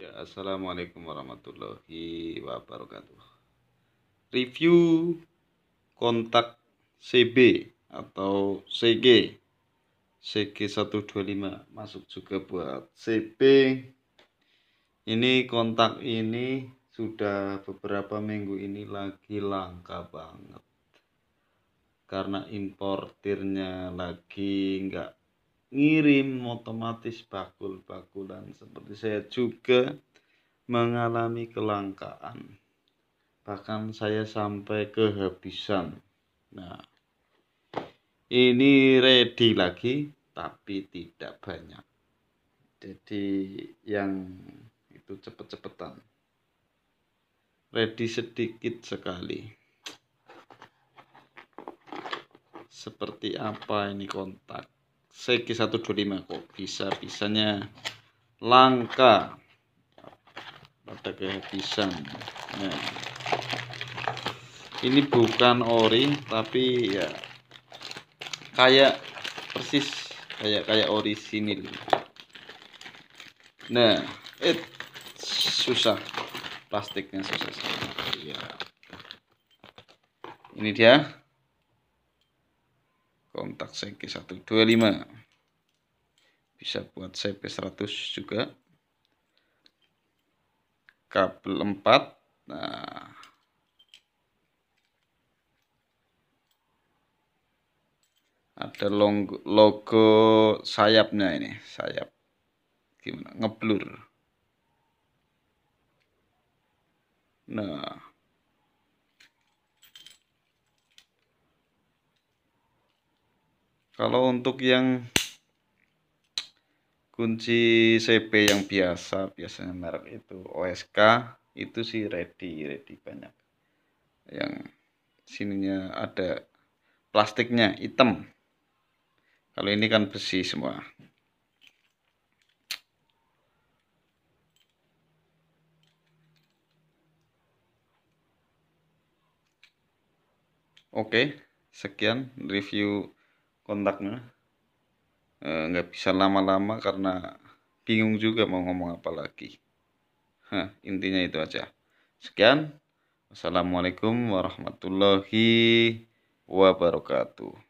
Ya, Assalamualaikum warahmatullahi wabarakatuh. Review kontak CB atau CG CG125 masuk juga buat CB ini kontak ini sudah beberapa minggu ini lagi langka banget karena importirnya lagi nggak ngirim otomatis bakul-bakulan seperti saya juga mengalami kelangkaan bahkan saya sampai kehabisan nah ini ready lagi tapi tidak banyak jadi yang itu cepet-cepetan ready sedikit sekali seperti apa ini kontak seki 125 kok bisa-bisanya langka pada kehabisan nah, ini bukan ori tapi ya kayak persis kayak kayak ori sini nah it eh, susah plastiknya susah ya ini dia kontak saya ke 125 bisa buat saya ke 100 juga kabel 4 nah ada logo, logo sayapnya ini sayap gimana ngeblur nah kalau untuk yang kunci CP yang biasa biasanya merek itu OSK itu sih ready ready banyak yang sininya ada plastiknya hitam kalau ini kan besi semua Oke, sekian review kontaknya eh, nggak e, bisa lama-lama karena bingung juga mau ngomong apa lagi Hah, intinya itu aja sekian wassalamualaikum warahmatullahi wabarakatuh